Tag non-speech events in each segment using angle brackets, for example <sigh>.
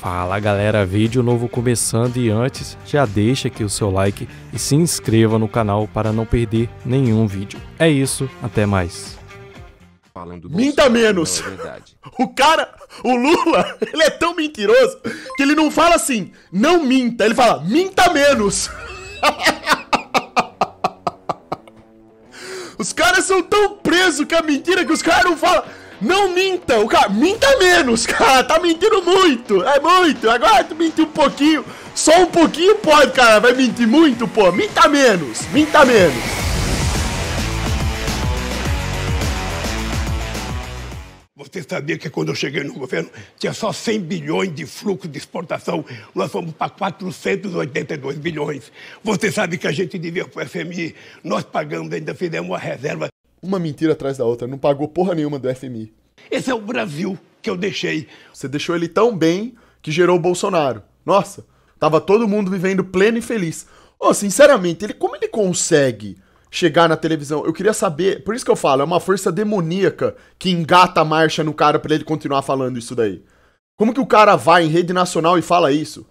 Fala galera, vídeo novo começando e antes já deixa aqui o seu like e se inscreva no canal para não perder nenhum vídeo. É isso, até mais. Falando Minta menos! É <laughs> o cara, o Lula, <laughs> ele é tão mentiroso que ele não fala assim, não minta, ele fala, minta menos! <laughs> Os caras são tão presos que a mentira que os caras não falam. Não minta, o cara, minta menos, <laughs> cara, tá mentindo muito, é muito, agora tu mentiu um pouquinho, só um pouquinho pode, cara, vai mentir muito, pô, minta menos, minta menos. Você sabia que quando eu cheguei no governo tinha só 100 bilhões de fluxo de exportação, nós fomos para 482 bilhões. Você sabe que a gente devia para o FMI, nós pagamos, ainda fizemos uma reserva uma mentira atrás da outra, não pagou porra nenhuma do FMI. Esse é o Brasil que eu deixei. Você deixou ele tão bem que gerou o Bolsonaro. Nossa, tava todo mundo vivendo pleno e feliz. Oh, sinceramente, ele como ele consegue chegar na televisão? Eu queria saber, por isso que eu falo, é uma força demoníaca que engata a marcha no cara para ele continuar falando isso daí. Como que o cara vai em rede nacional e fala isso?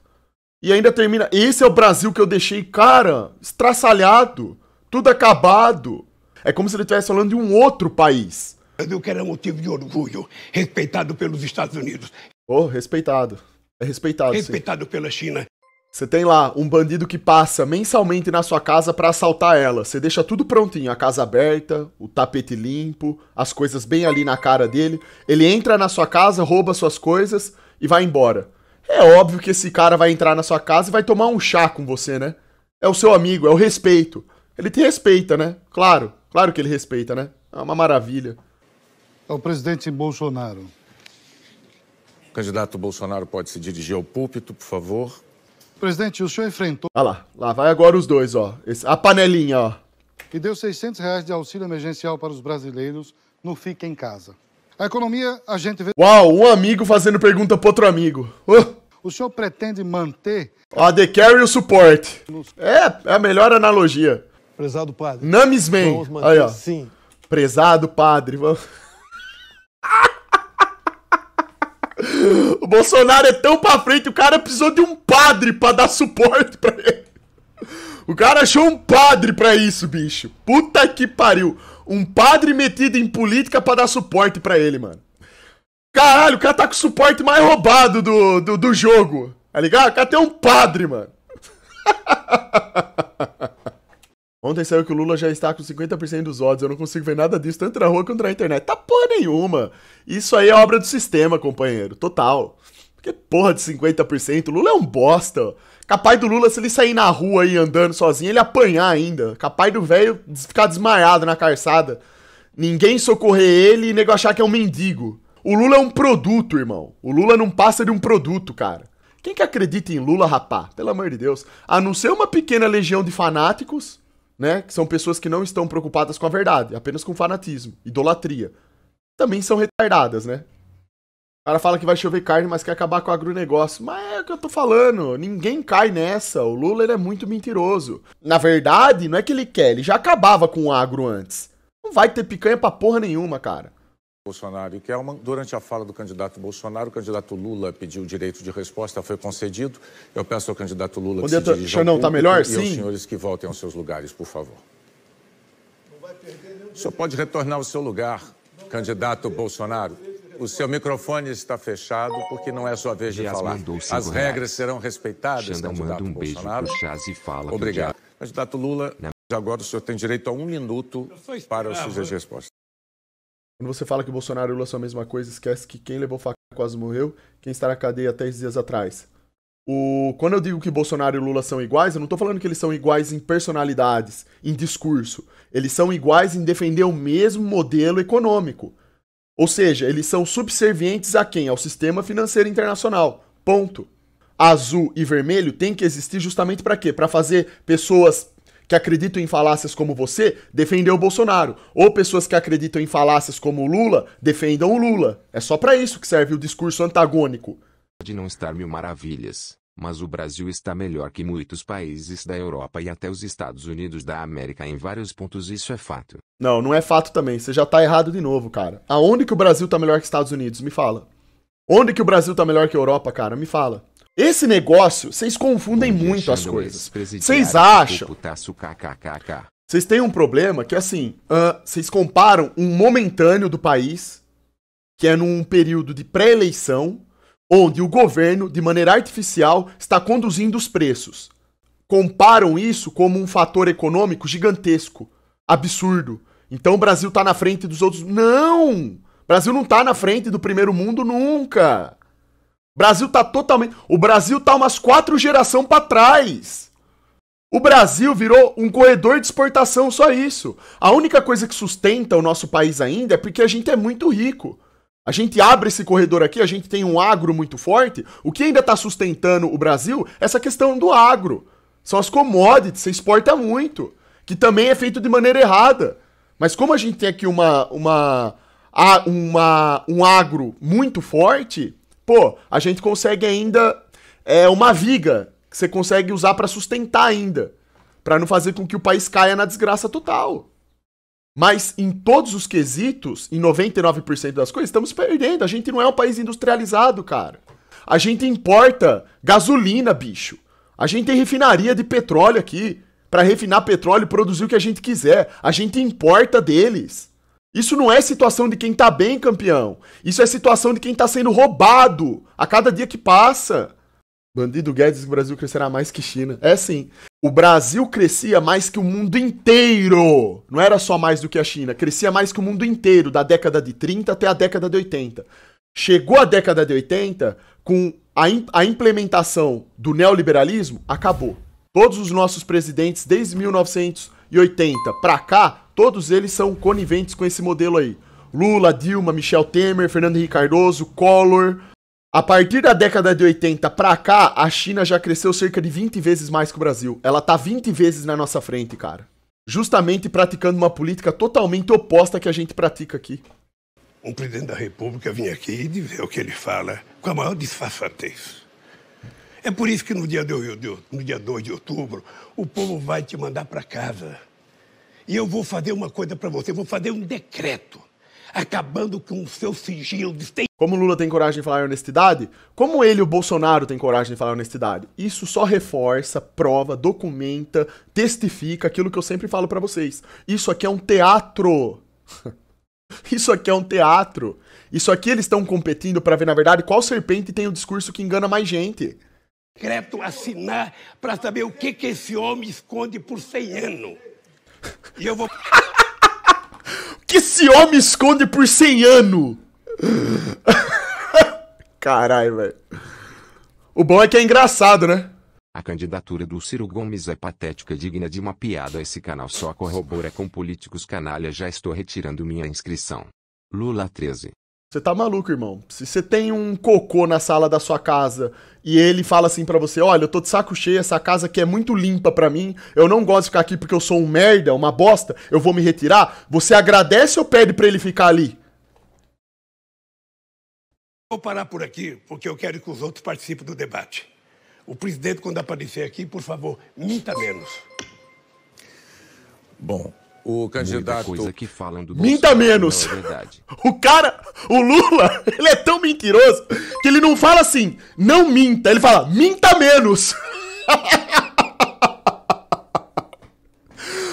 E ainda termina, esse é o Brasil que eu deixei, cara, estraçalhado, tudo acabado. É como se ele estivesse falando de um outro país. Brasil que era motivo de orgulho, respeitado pelos Estados Unidos. Oh, respeitado. É respeitado. Respeitado sim. pela China. Você tem lá um bandido que passa mensalmente na sua casa para assaltar ela. Você deixa tudo prontinho, a casa aberta, o tapete limpo, as coisas bem ali na cara dele. Ele entra na sua casa, rouba suas coisas e vai embora. É óbvio que esse cara vai entrar na sua casa e vai tomar um chá com você, né? É o seu amigo, é o respeito. Ele te respeita, né? Claro. Claro que ele respeita, né? É uma maravilha. É o presidente Bolsonaro. O candidato Bolsonaro pode se dirigir ao púlpito, por favor. Presidente, o senhor enfrentou. Ah lá, lá vai agora os dois, ó. Esse, a panelinha, ó. E deu 600 reais de auxílio emergencial para os brasileiros no Fica em Casa. A economia, a gente vê. Uau, um amigo fazendo pergunta para outro amigo. Uh! O senhor pretende manter. A the carry o suporte. É, é a melhor analogia. Prezado padre. Names bem. Aí, ó. Sim. Prezado padre. Vamos... <laughs> o Bolsonaro é tão pra frente, o cara precisou de um padre pra dar suporte pra ele. O cara achou um padre pra isso, bicho. Puta que pariu. Um padre metido em política pra dar suporte pra ele, mano. Caralho, o cara tá com o suporte mais roubado do, do, do jogo. Tá ligado? O cara tem um padre, mano. <laughs> Ontem saiu que o Lula já está com 50% dos votos. Eu não consigo ver nada disso, tanto na rua quanto na internet. Tá porra nenhuma. Isso aí é obra do sistema, companheiro. Total. Que porra de 50%? O Lula é um bosta. Capaz do Lula, se ele sair na rua aí andando sozinho, ele apanhar ainda. Capaz do velho ficar desmaiado na calçada. Ninguém socorrer ele e nego achar que é um mendigo. O Lula é um produto, irmão. O Lula não passa de um produto, cara. Quem que acredita em Lula, rapá? Pelo amor de Deus. A não ser uma pequena legião de fanáticos né, que são pessoas que não estão preocupadas com a verdade, apenas com fanatismo, idolatria, também são retardadas, né? O cara fala que vai chover carne, mas quer acabar com o agronegócio. Mas é o que eu tô falando, ninguém cai nessa. O Lula é muito mentiroso. Na verdade, não é que ele quer, ele já acabava com o agro antes. Não vai ter picanha pra porra nenhuma, cara. Bolsonaro e Kelman. Durante a fala do candidato Bolsonaro, o candidato Lula pediu o direito de resposta, foi concedido. Eu peço ao candidato Lula o que doutor, se dirija Xanão, tá melhor? e Sim. aos senhores que voltem aos seus lugares, por favor. O senhor pode retornar ao seu lugar, candidato Bolsonaro. O seu microfone está fechado porque não é sua vez de Dias falar. As regras reais. serão respeitadas, Xandão candidato um Bolsonaro. Beijo Chaz e fala Obrigado. Candidato Lula, agora o senhor tem direito a um minuto para as suas respostas. Quando você fala que o Bolsonaro e o Lula são a mesma coisa, esquece que quem levou faca quase morreu, quem está na cadeia até dias atrás. O... Quando eu digo que Bolsonaro e Lula são iguais, eu não estou falando que eles são iguais em personalidades, em discurso. Eles são iguais em defender o mesmo modelo econômico. Ou seja, eles são subservientes a quem? Ao sistema financeiro internacional. Ponto. Azul e vermelho tem que existir justamente para quê? Para fazer pessoas que acreditam em falácias como você defendeu o Bolsonaro, ou pessoas que acreditam em falácias como o Lula defendam o Lula. É só para isso que serve o discurso antagônico. Pode não estar mil maravilhas, mas o Brasil está melhor que muitos países da Europa e até os Estados Unidos da América em vários pontos, isso é fato. Não, não é fato também. Você já tá errado de novo, cara. Aonde que o Brasil tá melhor que os Estados Unidos? Me fala. Onde que o Brasil tá melhor que a Europa, cara? Me fala. Esse negócio, vocês confundem muito as coisas. Vocês acham. Tá vocês têm um problema que, assim, vocês uh, comparam um momentâneo do país, que é num período de pré-eleição, onde o governo, de maneira artificial, está conduzindo os preços. Comparam isso como um fator econômico gigantesco, absurdo. Então o Brasil está na frente dos outros. Não! O Brasil não está na frente do primeiro mundo nunca! O Brasil tá totalmente. O Brasil tá umas quatro gerações para trás. O Brasil virou um corredor de exportação, só isso. A única coisa que sustenta o nosso país ainda é porque a gente é muito rico. A gente abre esse corredor aqui, a gente tem um agro muito forte. O que ainda está sustentando o Brasil é essa questão do agro. São as commodities, você exporta muito, que também é feito de maneira errada. Mas como a gente tem aqui uma, uma, uma um agro muito forte, pô, a gente consegue ainda é uma viga que você consegue usar para sustentar ainda, para não fazer com que o país caia na desgraça total. Mas em todos os quesitos, em 99% das coisas, estamos perdendo. A gente não é um país industrializado, cara. A gente importa gasolina, bicho. A gente tem refinaria de petróleo aqui para refinar petróleo e produzir o que a gente quiser. A gente importa deles. Isso não é situação de quem tá bem, campeão. Isso é situação de quem tá sendo roubado a cada dia que passa. Bandido Guedes, o Brasil crescerá mais que China. É sim. O Brasil crescia mais que o mundo inteiro. Não era só mais do que a China. Crescia mais que o mundo inteiro, da década de 30 até a década de 80. Chegou a década de 80, com a, in- a implementação do neoliberalismo, acabou. Todos os nossos presidentes, desde 1980 para cá, Todos eles são coniventes com esse modelo aí. Lula, Dilma, Michel Temer, Fernando Henrique Cardoso, Collor. A partir da década de 80 para cá, a China já cresceu cerca de 20 vezes mais que o Brasil. Ela tá 20 vezes na nossa frente, cara. Justamente praticando uma política totalmente oposta que a gente pratica aqui. Um presidente da República vinha aqui e dizer o que ele fala com a maior disfarçatez. É por isso que no dia, de, no dia 2 de outubro, o povo vai te mandar para casa. E eu vou fazer uma coisa para você, vou fazer um decreto acabando com o seu sigilo de Como Lula tem coragem de falar honestidade? Como ele, o Bolsonaro, tem coragem de falar honestidade? Isso só reforça, prova, documenta, testifica aquilo que eu sempre falo para vocês. Isso aqui é um teatro. <laughs> Isso aqui é um teatro. Isso aqui eles estão competindo para ver, na verdade, qual serpente tem o discurso que engana mais gente. Decreto assinar para saber o que, que esse homem esconde por 100 anos. <laughs> E eu vou. <laughs> que esse homem esconde por 100 anos? <laughs> Caralho, velho. O bom é que é engraçado, né? A candidatura do Ciro Gomes é patética digna de uma piada. Esse canal só corrobora com políticos canalha. Já estou retirando minha inscrição. Lula 13. Você tá maluco, irmão. Se você tem um cocô na sala da sua casa e ele fala assim para você: "Olha, eu tô de saco cheio, essa casa aqui é muito limpa para mim. Eu não gosto de ficar aqui porque eu sou um merda, uma bosta. Eu vou me retirar". Você agradece ou pede para ele ficar ali? Vou parar por aqui, porque eu quero que os outros participem do debate. O presidente, quando aparecer aqui, por favor, minta menos. Bom, o candidato. Minta é menos! É <laughs> o cara, o Lula, <laughs> ele é tão mentiroso que ele não fala assim, não minta, ele fala, minta menos! <laughs>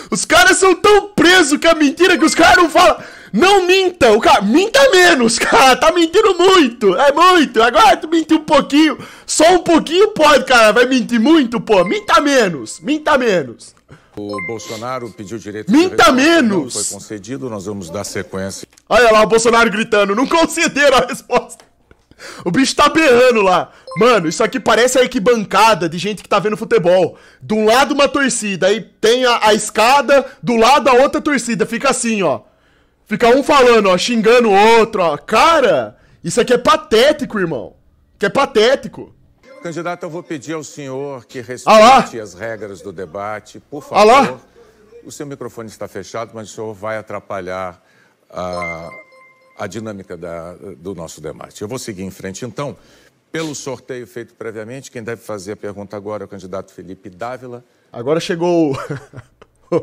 Os caras são tão presos com a mentira que os caras não falam. Não minta! O cara, minta menos, cara! Tá mentindo muito! É muito! Agora tu mentiu um pouquinho! Só um pouquinho pode, cara! Vai mentir muito, pô! Minta menos! Minta menos! O Bolsonaro pediu direito... Minta menos! Não foi concedido, nós vamos dar sequência. Olha lá o Bolsonaro gritando, não concederam a resposta. O bicho tá berrando lá. Mano, isso aqui parece a bancada de gente que tá vendo futebol. De um lado uma torcida, aí tem a, a, escada, do lado a outra torcida. Fica assim, ó. Fica um falando, ó, xingando o outro, ó. Cara, isso aqui é patético, irmão. Que é patético. Candidato, eu vou pedir ao senhor que respeite ah as regras do debate. Por ah favor. Alá. O seu microfone está fechado, mas o senhor vai atrapalhar a, a dinâmica da, do nosso debate. Eu vou seguir em frente, então. Pelo sorteio feito previamente, quem deve fazer a pergunta agora é o candidato Felipe Dávila. Agora chegou o,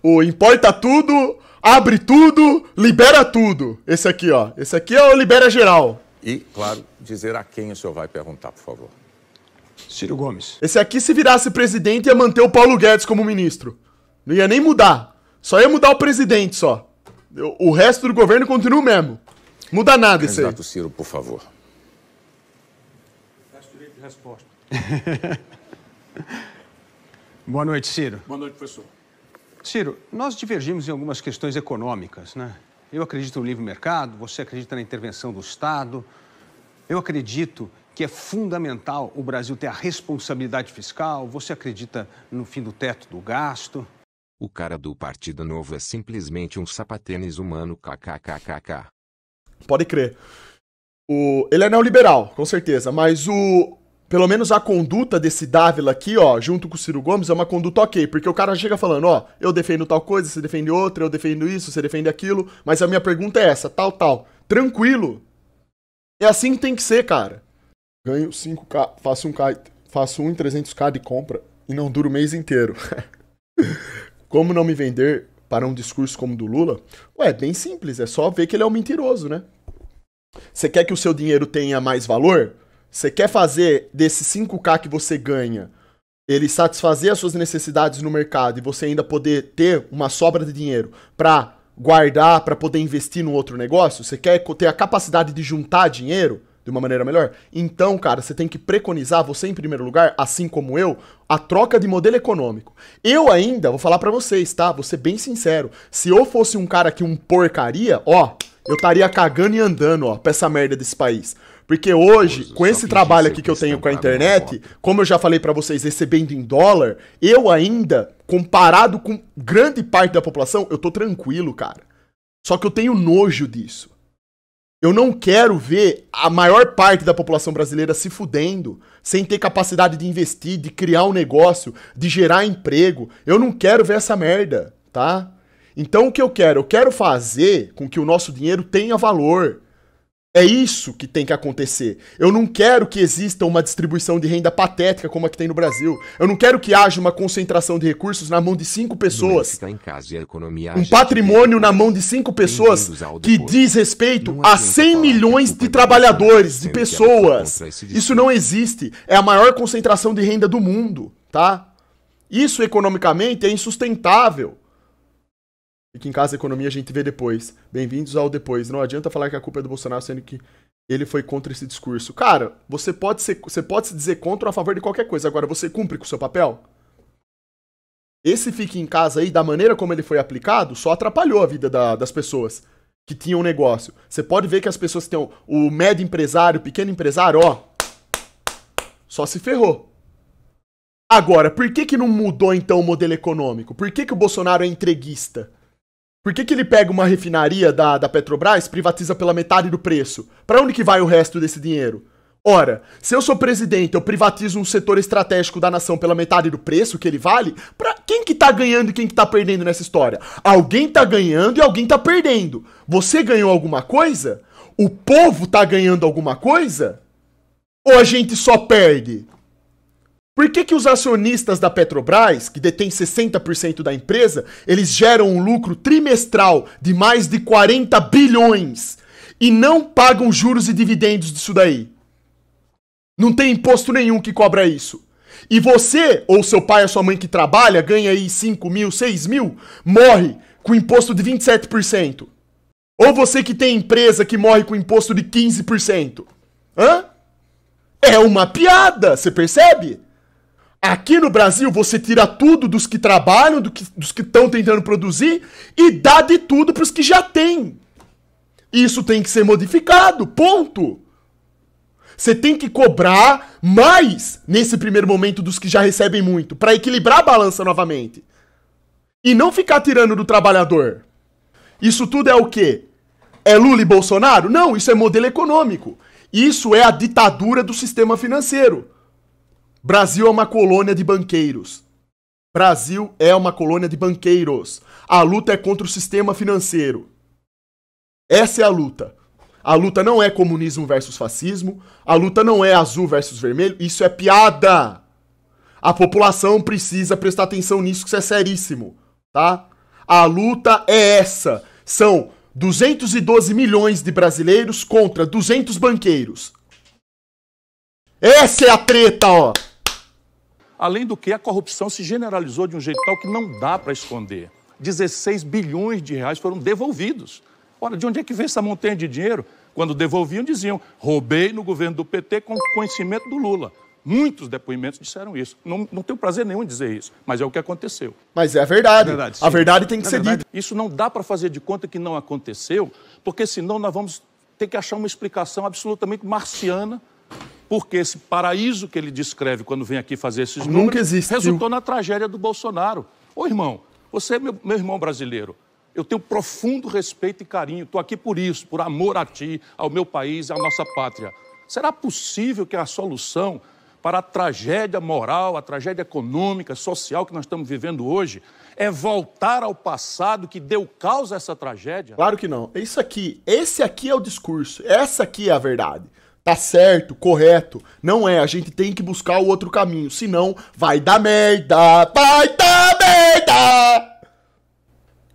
<laughs> o importa tudo, abre tudo, libera tudo. Esse aqui, ó. Esse aqui é o libera geral. E, claro, dizer a quem o senhor vai perguntar, por favor. Ciro Gomes. Esse aqui, se virasse presidente, ia manter o Paulo Guedes como ministro. Não ia nem mudar. Só ia mudar o presidente, só. O resto do governo continua o mesmo. Muda nada isso aí. Candidato Ciro, por favor. Peço direito de resposta. <laughs> Boa noite, Ciro. Boa noite, professor. Ciro, nós divergimos em algumas questões econômicas, né? Eu acredito no livre mercado, você acredita na intervenção do Estado. Eu acredito que é fundamental o Brasil ter a responsabilidade fiscal, você acredita no fim do teto do gasto. O cara do Partido Novo é simplesmente um sapatênis humano, kkkk. Pode crer. O... Ele é neoliberal, com certeza, mas o pelo menos a conduta desse Dávila aqui, ó, junto com o Ciro Gomes, é uma conduta ok, porque o cara chega falando, ó, eu defendo tal coisa, você defende outra, eu defendo isso, você defende aquilo, mas a minha pergunta é essa, tal, tal. Tranquilo. É assim que tem que ser, cara. Ganho 5k, faço um k, faço um em 300k de compra e não dura o mês inteiro. <laughs> como não me vender para um discurso como o do Lula? Ué, é bem simples, é só ver que ele é um mentiroso, né? Você quer que o seu dinheiro tenha mais valor? Você quer fazer desse 5K que você ganha, ele satisfazer as suas necessidades no mercado e você ainda poder ter uma sobra de dinheiro para guardar, para poder investir no outro negócio? Você quer ter a capacidade de juntar dinheiro? de uma maneira melhor? Então, cara, você tem que preconizar, você em primeiro lugar, assim como eu, a troca de modelo econômico. Eu ainda, vou falar para vocês, tá? Vou ser bem sincero. Se eu fosse um cara que um porcaria, ó, eu estaria cagando e andando, ó, pra essa merda desse país. Porque hoje, Deus, com esse trabalho aqui que eu tenho com a internet, como eu já falei para vocês, recebendo em dólar, eu ainda, comparado com grande parte da população, eu tô tranquilo, cara. Só que eu tenho nojo disso. Eu não quero ver a maior parte da população brasileira se fudendo, sem ter capacidade de investir, de criar um negócio, de gerar emprego. Eu não quero ver essa merda, tá? Então o que eu quero? Eu quero fazer com que o nosso dinheiro tenha valor. É isso que tem que acontecer. Eu não quero que exista uma distribuição de renda patética como a que tem no Brasil. Eu não quero que haja uma concentração de recursos na mão de cinco pessoas. Tá um patrimônio na mão de cinco pessoas que diz respeito a 100 milhões de é trabalhadores, de é pessoas. Isso não existe. É a maior concentração de renda do mundo, tá? Isso economicamente é insustentável e que em casa a economia a gente vê depois. Bem-vindos ao depois. Não adianta falar que a culpa é do Bolsonaro, sendo que ele foi contra esse discurso. Cara, você pode, ser, você pode se dizer contra ou a favor de qualquer coisa. Agora, você cumpre com o seu papel? Esse fique em casa aí, da maneira como ele foi aplicado, só atrapalhou a vida da, das pessoas que tinham negócio. Você pode ver que as pessoas que têm o médio empresário, o pequeno empresário, ó, só se ferrou. Agora, por que que não mudou então o modelo econômico? Por que que o Bolsonaro é entreguista? Por que, que ele pega uma refinaria da, da Petrobras, privatiza pela metade do preço? Para onde que vai o resto desse dinheiro? Ora, se eu sou presidente, eu privatizo um setor estratégico da nação pela metade do preço que ele vale, pra quem que tá ganhando e quem que tá perdendo nessa história? Alguém tá ganhando e alguém tá perdendo. Você ganhou alguma coisa? O povo tá ganhando alguma coisa? Ou a gente só perde? Por que, que os acionistas da Petrobras, que detêm 60% da empresa, eles geram um lucro trimestral de mais de 40 bilhões e não pagam juros e dividendos disso daí? Não tem imposto nenhum que cobra isso. E você, ou seu pai ou sua mãe que trabalha, ganha aí 5 mil, 6 mil, morre com imposto de 27%. Ou você que tem empresa que morre com imposto de 15%. Hã? É uma piada, você percebe? Aqui no Brasil, você tira tudo dos que trabalham, do que, dos que estão tentando produzir, e dá de tudo para os que já têm. Isso tem que ser modificado, ponto. Você tem que cobrar mais nesse primeiro momento dos que já recebem muito, para equilibrar a balança novamente. E não ficar tirando do trabalhador. Isso tudo é o quê? É Lula e Bolsonaro? Não, isso é modelo econômico. Isso é a ditadura do sistema financeiro. Brasil é uma colônia de banqueiros. Brasil é uma colônia de banqueiros. A luta é contra o sistema financeiro. Essa é a luta. A luta não é comunismo versus fascismo. A luta não é azul versus vermelho. Isso é piada. A população precisa prestar atenção nisso, que isso é seríssimo, tá? A luta é essa. São 212 milhões de brasileiros contra 200 banqueiros. Essa é a treta, ó. Além do que, a corrupção se generalizou de um jeito tal que não dá para esconder. 16 bilhões de reais foram devolvidos. Ora, de onde é que vem essa montanha de dinheiro? Quando devolviam, diziam: roubei no governo do PT com conhecimento do Lula. Muitos depoimentos disseram isso. Não, não tenho prazer nenhum em dizer isso, mas é o que aconteceu. Mas é a verdade. É verdade a verdade tem que é ser dita. Isso não dá para fazer de conta que não aconteceu, porque senão nós vamos ter que achar uma explicação absolutamente marciana porque esse paraíso que ele descreve quando vem aqui fazer esses Nunca números existiu. resultou na tragédia do Bolsonaro. Ô irmão, você é meu, meu irmão brasileiro. Eu tenho profundo respeito e carinho. Estou aqui por isso, por amor a ti, ao meu país, à nossa pátria. Será possível que a solução para a tragédia moral, a tragédia econômica, social que nós estamos vivendo hoje, é voltar ao passado que deu causa a essa tragédia? Claro que não. Isso aqui, esse aqui é o discurso, essa aqui é a verdade tá certo, correto. Não é, a gente tem que buscar o outro caminho, senão vai dar merda, vai dar merda!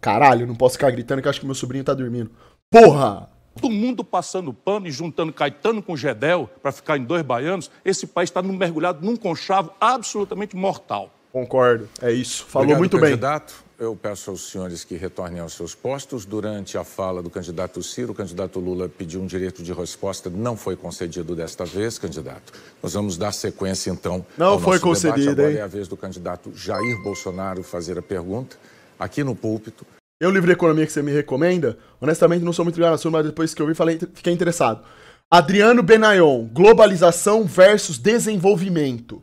Caralho, não posso ficar gritando que acho que meu sobrinho tá dormindo. Porra! Todo mundo passando pano e juntando Caetano com Gedel para ficar em dois baianos, esse país está mergulhado num conchavo absolutamente mortal. Concordo, é isso. Falou Obrigado, muito candidato. bem eu peço aos senhores que retornem aos seus postos. Durante a fala do candidato Ciro, o candidato Lula pediu um direito de resposta, não foi concedido desta vez, candidato. Nós vamos dar sequência, então. Não ao foi concedido, debate. Agora hein? é a vez do candidato Jair Bolsonaro fazer a pergunta, aqui no púlpito. Eu, livre economia que você me recomenda, honestamente não sou muito ligado mas depois que eu vi, falei, fiquei interessado. Adriano Benayon, Globalização versus Desenvolvimento.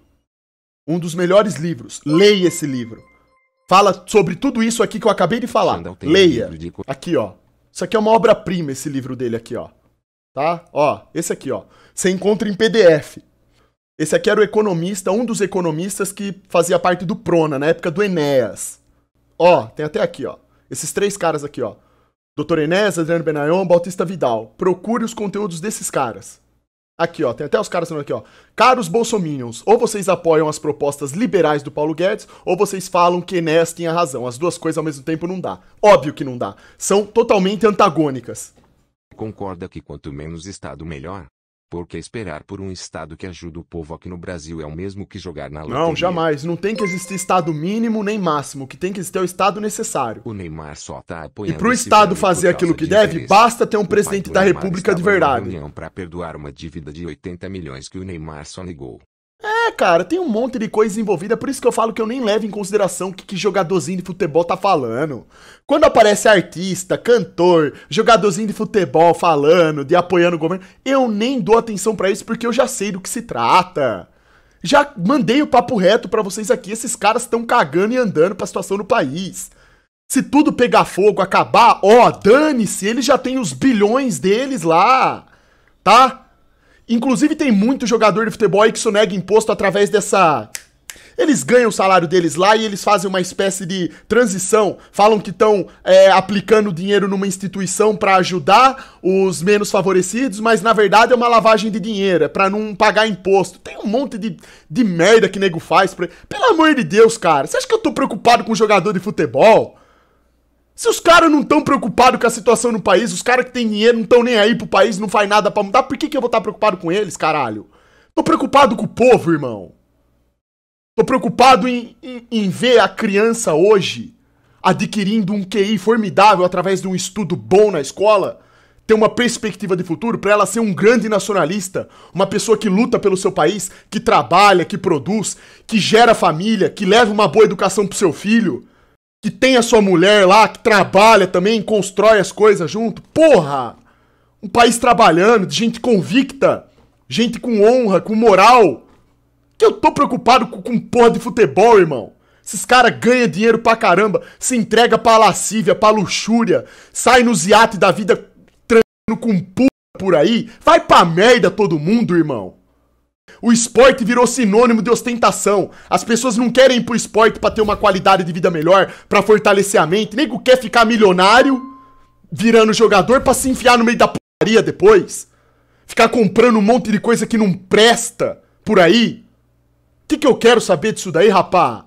Um dos melhores livros. Leia esse livro. Fala sobre tudo isso aqui que eu acabei de falar. Leia. De... Aqui, ó. Isso aqui é uma obra-prima, esse livro dele aqui, ó. Tá? Ó, esse aqui, ó. Você encontra em PDF. Esse aqui era o economista, um dos economistas que fazia parte do Prona, na época do Enéas. Ó, tem até aqui, ó. Esses três caras aqui, ó. Dr. Enéas, Adriano Benayon, Bautista Vidal. Procure os conteúdos desses caras. Aqui, ó, tem até os caras falando aqui, ó. Caros bolsominions, ou vocês apoiam as propostas liberais do Paulo Guedes, ou vocês falam que Enéas tinha razão. As duas coisas ao mesmo tempo não dá. Óbvio que não dá. São totalmente antagônicas. Concorda que quanto menos Estado melhor? Porque esperar por um Estado que ajude o povo aqui no Brasil é o mesmo que jogar na loteria. Não, jamais. Não tem que existir Estado mínimo nem máximo. O que tem que existir é o Estado necessário. O Neymar só tá apoiando. E pro Estado fazer aquilo que de deve, interesse. basta ter um o presidente da República de verdade. Para perdoar uma dívida de 80 milhões que o Neymar só negou cara, tem um monte de coisa envolvida, por isso que eu falo que eu nem levo em consideração o que, que jogadorzinho de futebol tá falando. Quando aparece artista, cantor, jogadorzinho de futebol falando, de apoiando o governo, eu nem dou atenção para isso porque eu já sei do que se trata. Já mandei o papo reto para vocês aqui, esses caras estão cagando e andando para a situação no país. Se tudo pegar fogo, acabar, ó, dane-se, eles já têm os bilhões deles lá, tá? Inclusive, tem muito jogador de futebol aí que sonega imposto através dessa. Eles ganham o salário deles lá e eles fazem uma espécie de transição. Falam que estão é, aplicando dinheiro numa instituição para ajudar os menos favorecidos, mas na verdade é uma lavagem de dinheiro, é pra não pagar imposto. Tem um monte de, de merda que nego faz. Pra... Pelo amor de Deus, cara, você acha que eu tô preocupado com jogador de futebol? Se os caras não estão preocupados com a situação no país, os caras que têm dinheiro não estão nem aí pro país, não faz nada para mudar, por que, que eu vou estar tá preocupado com eles, caralho? Tô preocupado com o povo, irmão. Tô preocupado em, em, em ver a criança hoje adquirindo um QI formidável através de um estudo bom na escola, ter uma perspectiva de futuro, para ela ser um grande nacionalista, uma pessoa que luta pelo seu país, que trabalha, que produz, que gera família, que leva uma boa educação pro seu filho, que tem a sua mulher lá, que trabalha também, constrói as coisas junto. Porra! Um país trabalhando, de gente convicta, gente com honra, com moral. Que eu tô preocupado com, com porra de futebol, irmão. Esses caras ganham dinheiro pra caramba, se entrega pra lascívia, pra luxúria, sai no iate da vida trancando com puta por aí. Vai pra merda todo mundo, irmão. O esporte virou sinônimo de ostentação. As pessoas não querem ir pro esporte para ter uma qualidade de vida melhor, para fortalecer a mente. Nego quer ficar milionário virando jogador para se enfiar no meio da porcaria depois. Ficar comprando um monte de coisa que não presta por aí. O que, que eu quero saber disso daí, rapá?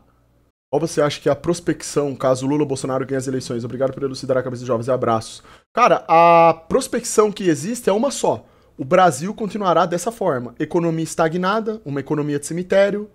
Qual você acha que é a prospecção caso Lula ou Bolsonaro ganhe as eleições? Obrigado por elucidar a cabeça dos jovens e abraços. Cara, a prospecção que existe é uma só o Brasil continuará dessa forma: economia estagnada, uma economia de cemitério,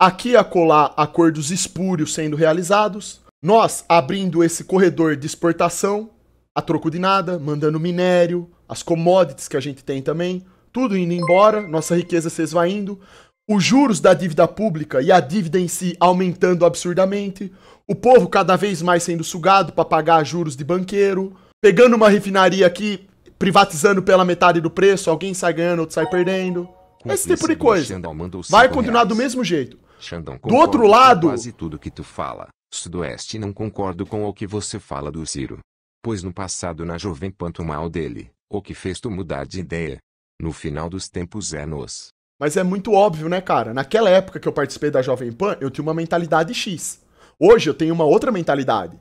aqui a colar acordos espúrios sendo realizados, nós abrindo esse corredor de exportação a troco de nada, mandando minério, as commodities que a gente tem também, tudo indo embora, nossa riqueza se esvaindo, os juros da dívida pública e a dívida em si aumentando absurdamente, o povo cada vez mais sendo sugado para pagar juros de banqueiro, pegando uma refinaria aqui privatizando pela metade do preço, alguém sai ganhando, outro sai perdendo. Esse tipo de coisa. Vai continuar do mesmo jeito. Xandão, do outro lado, quase tudo que tu fala. Sudoeste não concordo com o que você fala do Ciro. Pois no passado na Jovem Pan mal dele, o que fez tu mudar de ideia. No final dos tempos é nós. Mas é muito óbvio, né, cara? Naquela época que eu participei da Jovem Pan, eu tinha uma mentalidade X. Hoje eu tenho uma outra mentalidade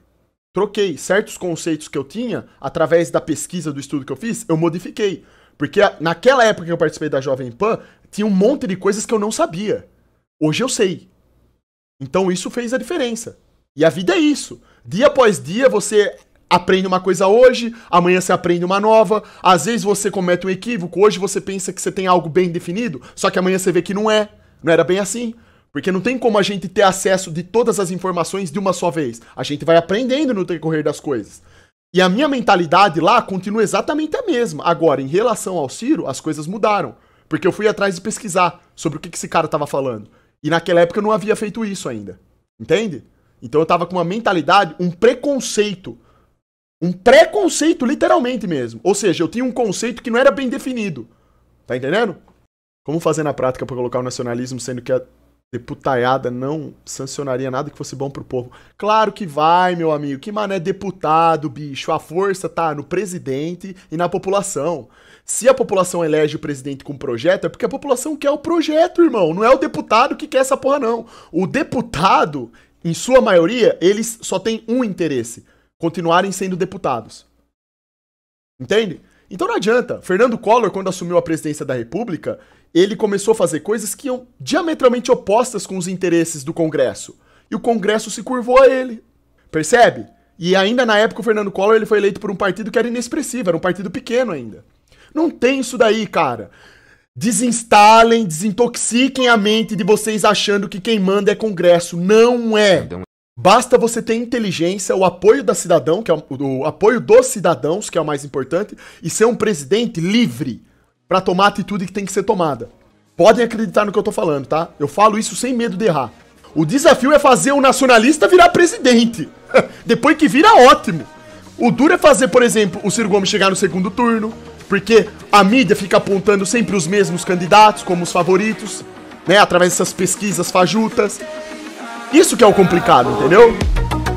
troquei. Certos conceitos que eu tinha, através da pesquisa do estudo que eu fiz, eu modifiquei. Porque a, naquela época que eu participei da Jovem Pan, tinha um monte de coisas que eu não sabia. Hoje eu sei. Então isso fez a diferença. E a vida é isso. Dia após dia você aprende uma coisa hoje, amanhã você aprende uma nova, às vezes você comete um equívoco, hoje você pensa que você tem algo bem definido, só que amanhã você vê que não é, não era bem assim. Porque não tem como a gente ter acesso de todas as informações de uma só vez. A gente vai aprendendo no decorrer das coisas. E a minha mentalidade lá continua exatamente a mesma. Agora, em relação ao Ciro, as coisas mudaram. Porque eu fui atrás de pesquisar sobre o que esse cara estava falando. E naquela época eu não havia feito isso ainda. Entende? Então eu tava com uma mentalidade, um preconceito. Um preconceito, literalmente mesmo. Ou seja, eu tinha um conceito que não era bem definido. Tá entendendo? Como fazer na prática para colocar o nacionalismo sendo que a deputaiada não sancionaria nada que fosse bom pro povo. Claro que vai, meu amigo. Que mané deputado, bicho. A força tá no presidente e na população. Se a população elege o presidente com projeto, é porque a população quer o projeto, irmão. Não é o deputado que quer essa porra, não. O deputado, em sua maioria, eles só têm um interesse: continuarem sendo deputados. Entende? Então não adianta. Fernando Collor, quando assumiu a presidência da República, ele começou a fazer coisas que iam diametralmente opostas com os interesses do Congresso. E o Congresso se curvou a ele. Percebe? E ainda na época o Fernando Collor ele foi eleito por um partido que era inexpressivo, era um partido pequeno ainda. Não tem isso daí, cara. Desinstalem, desintoxiquem a mente de vocês achando que quem manda é Congresso. Não é. Basta você ter inteligência, o apoio da cidadão, que é o, o apoio dos cidadãos, que é o mais importante, e ser um presidente livre para tomar a atitude que tem que ser tomada. Podem acreditar no que eu tô falando, tá? Eu falo isso sem medo de errar. O desafio é fazer o nacionalista virar presidente. <laughs> Depois que vira, ótimo. O duro é fazer, por exemplo, o Ciro Gomes chegar no segundo turno, porque a mídia fica apontando sempre os mesmos candidatos como os favoritos, né? Através dessas pesquisas fajutas. Isso que é o complicado, entendeu?